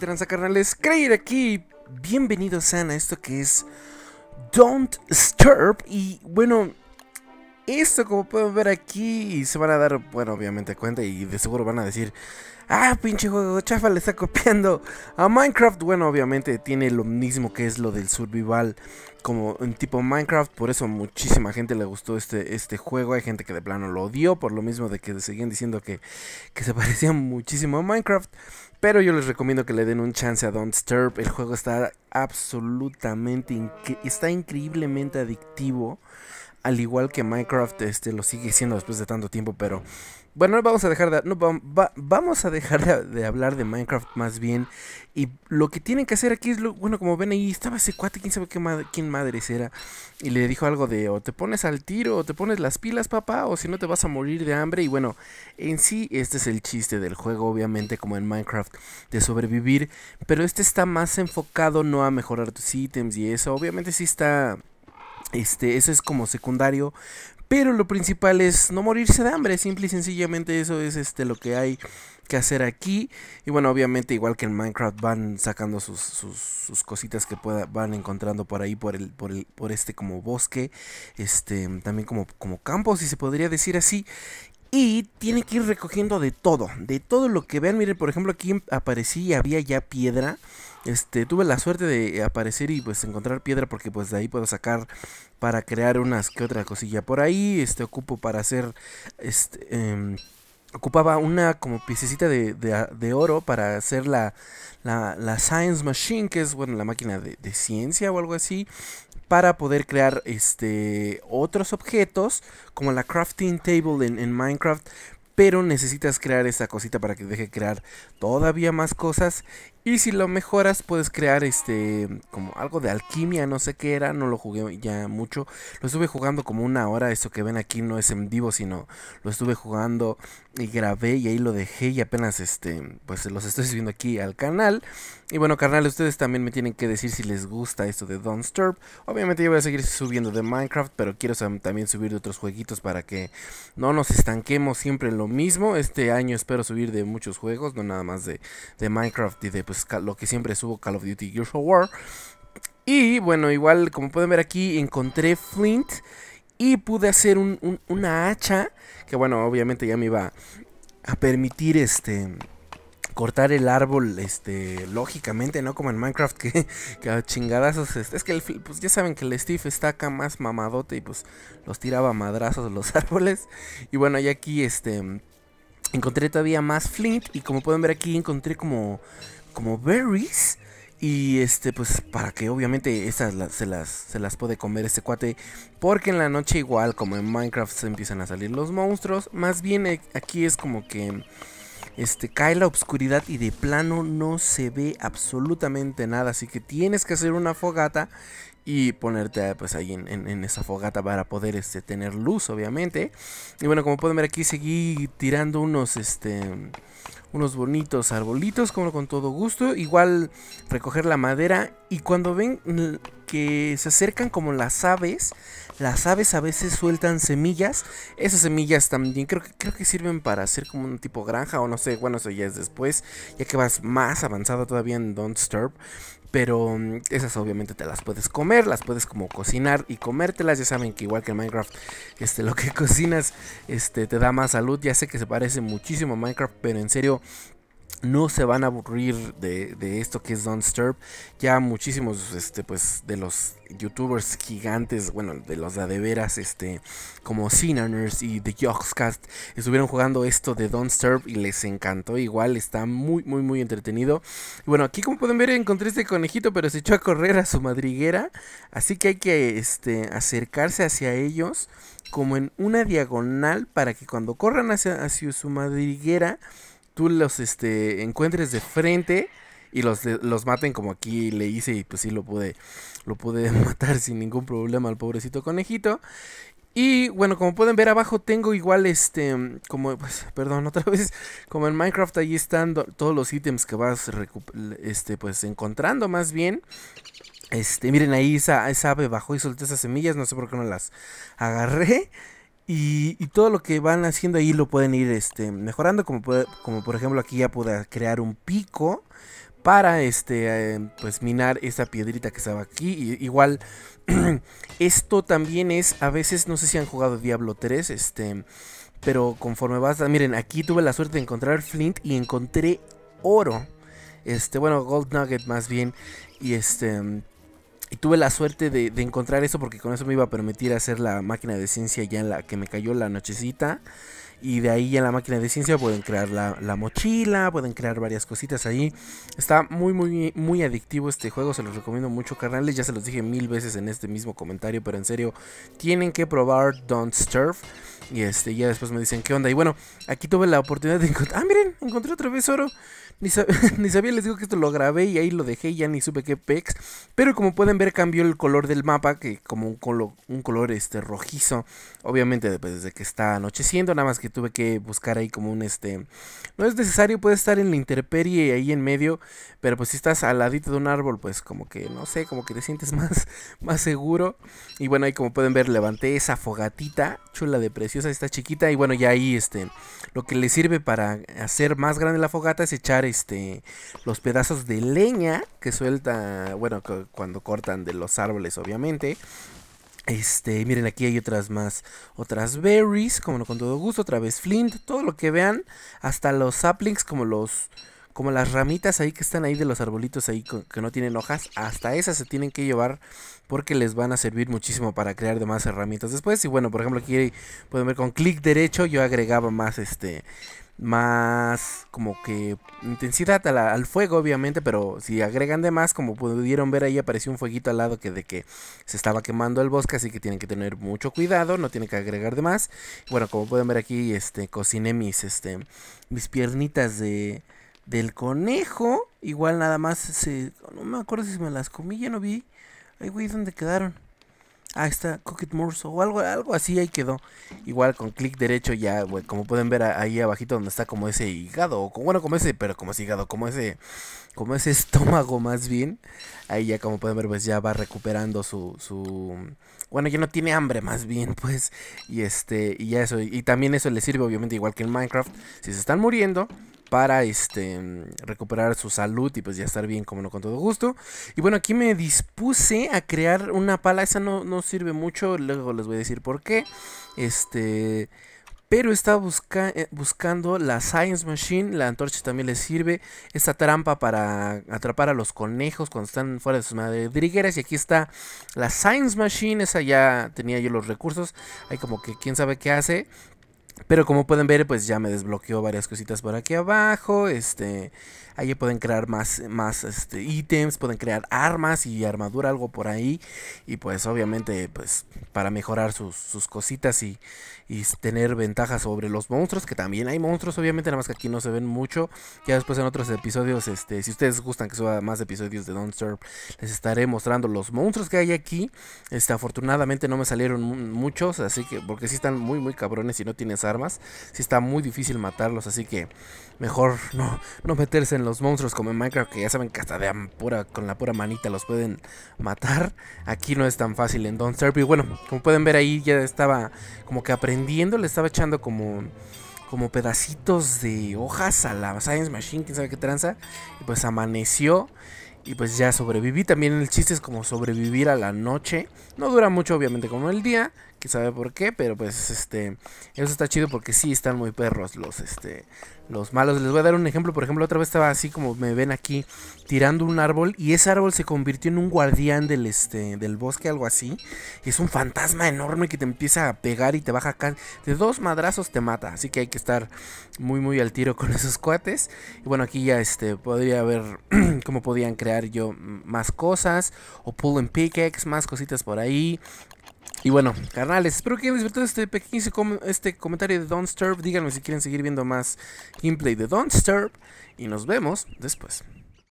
tranza carnales, creer aquí, bienvenidos a esto que es Don't Stirp y bueno, esto como pueden ver aquí se van a dar, bueno obviamente cuenta y de seguro van a decir Ah, pinche juego chafa, le está copiando a Minecraft. Bueno, obviamente tiene lo mismo que es lo del survival como un tipo Minecraft. Por eso muchísima gente le gustó este, este juego. Hay gente que de plano lo odió por lo mismo de que seguían diciendo que, que se parecía muchísimo a Minecraft. Pero yo les recomiendo que le den un chance a Don't Stirp. El juego está absolutamente, está increíblemente adictivo al igual que Minecraft este, lo sigue siendo después de tanto tiempo, pero bueno, vamos a dejar de, no, vamos a dejar de, hablar de Minecraft más bien. Y lo que tienen que hacer aquí es, bueno, como ven ahí, estaba ese cuate, quién sabe qué madre, quién madres era. Y le dijo algo de, o te pones al tiro, o te pones las pilas, papá, o si no te vas a morir de hambre. Y bueno, en sí este es el chiste del juego, obviamente, como en Minecraft, de sobrevivir. Pero este está más enfocado no a mejorar tus ítems y eso. Obviamente sí está este, eso es como secundario. Pero lo principal es no morirse de hambre. Simple y sencillamente eso es este, lo que hay que hacer aquí. Y bueno, obviamente igual que en Minecraft van sacando sus, cositas que pueda, van encontrando por ahí, por, el, por, el, por este como bosque. Este, también como, como campo, si se podría decir así. Y tiene que ir recogiendo de todo, de todo lo que vean. Miren, por ejemplo, aquí aparecí y había ya piedra este, tuve la suerte de aparecer y pues encontrar piedra porque pues de ahí puedo sacar para crear unas que otra cosilla por ahí, este, ocupo para hacer, este, em, ocupaba una como piececita de, ah, oro para hacer la, Science Machine, que es, bueno, la máquina de, ciencia o algo así, para poder crear, este, otros objetos, como la crafting table en, en Minecraft, pero necesitas crear esa cosita para que deje crear todavía más cosas y si lo mejoras, puedes crear este como algo de alquimia, no sé qué era, no lo jugué ya mucho. Lo estuve jugando como una hora, esto que ven aquí no es en vivo, sino lo estuve jugando y grabé y ahí lo dejé y apenas este pues los estoy subiendo aquí al canal. Y bueno, carnal, ustedes también me tienen que decir si les gusta esto de Don't Obviamente yo voy a seguir subiendo de Minecraft, pero quiero también subir de otros jueguitos para que no nos estanquemos siempre en lo mismo. Este año espero subir de muchos juegos, no nada más de, de Minecraft y de pues lo que siempre subo Call of Duty Gears of War. Y bueno, igual como pueden ver aquí encontré Flint y pude hacer una hacha que bueno, obviamente ya me iba a permitir este cortar el árbol, este, lógicamente, ¿no? Como en Minecraft, que, chingadazos. Este, es que el, pues ya saben que el Steve está acá más mamadote y pues los tiraba madrazos los árboles. Y bueno, y aquí este. Encontré todavía más flint. Y como pueden ver aquí, encontré como como berries. Y este, pues para que obviamente esas se, las, se las puede comer este cuate. Porque en la noche igual, como en Minecraft, se empiezan a salir los monstruos. Más bien eh, aquí es como que este, cae la oscuridad y de plano no se ve absolutamente nada. Así que tienes que hacer una fogata y ponerte pues ahí en, esa fogata para poder este, tener luz obviamente y bueno como pueden ver aquí seguí tirando unos este unos bonitos arbolitos como con todo gusto igual recoger la madera y cuando ven que se acercan como las aves las aves a veces sueltan semillas esas semillas también creo que creo que sirven para hacer como un tipo granja o no sé bueno eso ya es después ya que vas más avanzado todavía en Don't Stirp. Pero mm, esas obviamente te las puedes comer, las puedes como cocinar y comértelas. Ya saben que igual que en Minecraft, este, lo que cocinas este, te da más salud. Ya sé que se parece muchísimo a Minecraft, pero en serio no se van a aburrir de, esto que es Don't Stirp. Ya muchísimos este, pues, de los youtubers gigantes, bueno, de los de veras, este, como Sinaners y The Yogscast, estuvieron jugando esto de Don't Stirp y les encantó. Igual está muy, muy, muy entretenido. Y bueno, aquí como pueden ver encontré este conejito, pero se echó a correr a su madriguera. Así que hay que este, acercarse hacia ellos como en una diagonal para que cuando corran hacia, hacia su madriguera tú los este, encuentres de frente y los, los maten como aquí le hice y pues sí lo pude, lo pude matar sin ningún problema al pobrecito conejito. Y bueno, como pueden ver abajo tengo igual este, como, pues, perdón, otra vez, como en Minecraft ahí están todos los ítems que vas este, pues, encontrando más bien. Este, miren ahí esa, esa ave bajó y solté esas semillas, no sé por qué no las agarré. Y, todo lo que van haciendo ahí lo pueden ir este, mejorando, como, como por ejemplo aquí ya pude crear un pico para este eh, pues minar esa piedrita que estaba aquí igual esto también es a veces no sé si han jugado Diablo 3 este pero conforme vas miren aquí tuve la suerte de encontrar flint y encontré oro este bueno gold nugget más bien y este y tuve la suerte de, encontrar eso porque con eso me iba a permitir hacer la máquina de ciencia ya en la que me cayó la nochecita. Y de ahí en la máquina de ciencia pueden crear la, mochila, pueden crear varias cositas ahí. Está muy, muy, muy adictivo este juego, se los recomiendo mucho, carnales. Ya se los dije mil veces en este mismo comentario, pero en serio, tienen que probar Don't surf Y este, ya después me dicen qué onda. Y bueno, aquí tuve la oportunidad de encontrar. Ah, miren, encontré otra vez oro. Ni, sabía, les digo que esto lo grabé y ahí lo dejé ya ni supe qué pex. Pero como pueden ver, cambió el color del mapa, que como un, un color este rojizo. Obviamente, pues, desde que está anocheciendo, nada más que tuve que buscar ahí como un este. No es necesario, puede estar en la interperie ahí en medio, pero pues si estás al ladito de un árbol, pues como que no sé, como que te sientes más, más seguro. Y bueno, ahí como pueden ver, levanté esa fogatita chula de preciosa, está chiquita. Y bueno, ya ahí este. Lo que le sirve para hacer más grande la fogata es echar este. Los pedazos de leña que suelta. Bueno, cuando cortan de los árboles, obviamente. Este, miren, aquí hay otras más, otras berries, como no con todo gusto, otra vez flint, todo lo que vean, hasta los saplings como los, como las ramitas ahí que están ahí de los arbolitos ahí que no tienen hojas, hasta esas se tienen que llevar porque les van a servir muchísimo para crear demás herramientas después. Y bueno, por ejemplo, aquí pueden ver con clic derecho yo agregaba más este más como que intensidad al, fuego, obviamente, pero si agregan de más, como pudieron ver ahí apareció un fueguito al lado que de que se estaba quemando el bosque, así que tienen que tener mucho cuidado, no tienen que agregar de más. Bueno, como pueden ver aquí, este, cociné mis, este, mis piernitas de, del conejo, igual nada más, se, no me acuerdo si me las comí, ya no vi, ay güey, ¿dónde quedaron? Ah, está Cooked Morse o algo, algo así, ahí quedó. Igual con clic derecho ya, como pueden ver ahí abajito donde está como ese hígado, bueno, como ese, pero como ese hígado, como ese, como ese estómago más bien. Ahí ya como pueden ver, pues ya va recuperando su, su, bueno, ya no tiene hambre más bien, pues, y este, y ya eso, y también eso le sirve obviamente igual que en Minecraft, si se están muriendo, para este, recuperar su salud y pues ya estar bien, como no, con todo gusto. Y bueno, aquí me dispuse a crear una pala, esa no, sirve mucho, luego les voy a decir por qué. Este... Pero estaba eh, buscando la Science Machine. La antorcha también le sirve. Esta trampa para atrapar a los conejos cuando están fuera de sus madrigueras. Y aquí está la Science Machine. Esa ya tenía yo los recursos. Hay como que quién sabe qué hace. Pero como pueden ver, pues ya me desbloqueó varias cositas por aquí abajo. Este, allí pueden crear más, más este, ítems, pueden crear armas y armadura, algo por ahí. Y pues obviamente, pues para mejorar sus, cositas y, tener ventaja sobre los monstruos, que también hay monstruos, obviamente, nada más que aquí no se ven mucho. Ya después en otros episodios, este, si ustedes gustan que suba más episodios de Don't Serve, les estaré mostrando los monstruos que hay aquí. Este, afortunadamente no me salieron muchos, así que porque si están muy, muy cabrones y no tienes armas armas, si está muy difícil matarlos, así que mejor no, no meterse en los monstruos como en Minecraft, que ya saben que hasta de pura, con la pura manita los pueden matar. Aquí no es tan fácil en Don't Starve Y bueno, como pueden ver ahí ya estaba como que aprendiendo, le estaba echando como como pedacitos de hojas a la Science Machine, quién sabe qué tranza. Y pues amaneció y pues ya sobreviví. También el chiste es como sobrevivir a la noche. No dura mucho, obviamente, como el día que sabe por qué, pero pues este eso está chido porque sí están muy perros los este los malos. Les voy a dar un ejemplo, por ejemplo, otra vez estaba así como me ven aquí tirando un árbol y ese árbol se convirtió en un guardián del este del bosque algo así. Y es un fantasma enorme que te empieza a pegar y te baja acá de dos madrazos te mata, así que hay que estar muy muy al tiro con esos cuates. Y bueno, aquí ya este podría ver cómo podían crear yo más cosas o pull and pickaxe, más cositas por ahí y bueno, carnales, espero que hayan disfrutado este pequeño este comentario de Don't Sturb. Díganme si quieren seguir viendo más gameplay de Don't Sturb. Y nos vemos después.